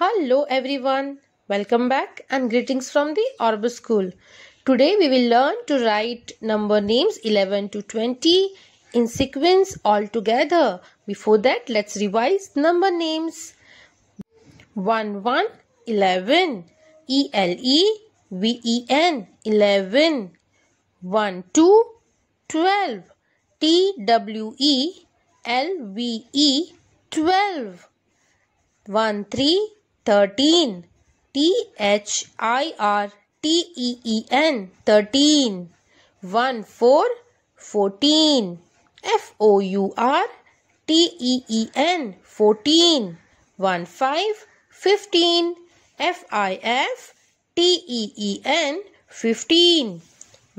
Hello everyone, welcome back and greetings from the Orbis School. Today we will learn to write number names 11 to 20 in sequence all together. Before that, let's revise number names. 1 1 11 E L E V E N 11 1 2 12 T W E L V E 12 1 3 thirteen. T H I R T E E N thirteen. One four fourteen. F O U R T E E N fourteen. One five fifteen. F I F T E E N fifteen.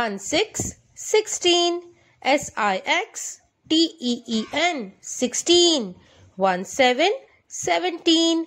One six sixteen. S I X T E E N sixteen. One seven seventeen.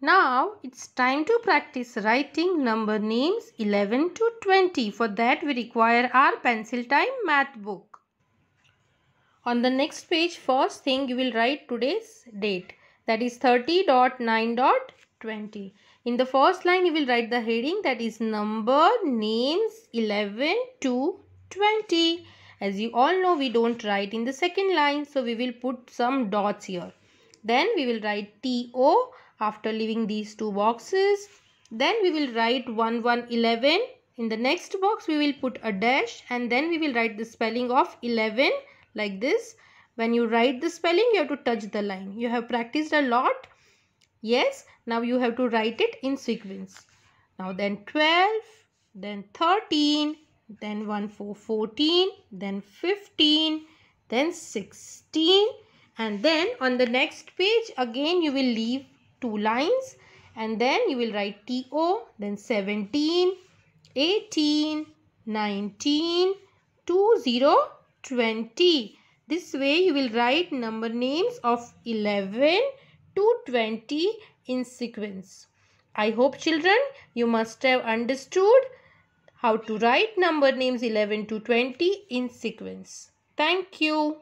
Now it's time to practice writing number names 11 to 20. For that we require our pencil time math book. On the next page first thing you will write today's date that is 30.9.20. In the first line you will write the heading that is number names 11 to 20. As you all know we don't write in the second line so we will put some dots here. Then we will write T O after leaving these two boxes, then we will write 1111. In the next box, we will put a dash and then we will write the spelling of 11 like this. When you write the spelling, you have to touch the line. You have practiced a lot. Yes, now you have to write it in sequence. Now then 12, then 13, then 1 for 14, then 15, then 16 and then on the next page again you will leave two lines and then you will write TO, then 17, 18, 19, 20, 20. This way you will write number names of 11 to 20 in sequence. I hope children you must have understood how to write number names 11 to 20 in sequence. Thank you.